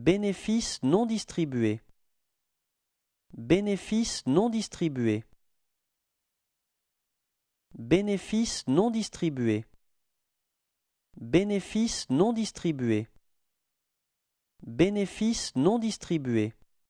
Bénéfice non distribué. Bénéfice non distribué. Bénéfice non distribué. Bénéfice non distribué. Bénéfice non distribué.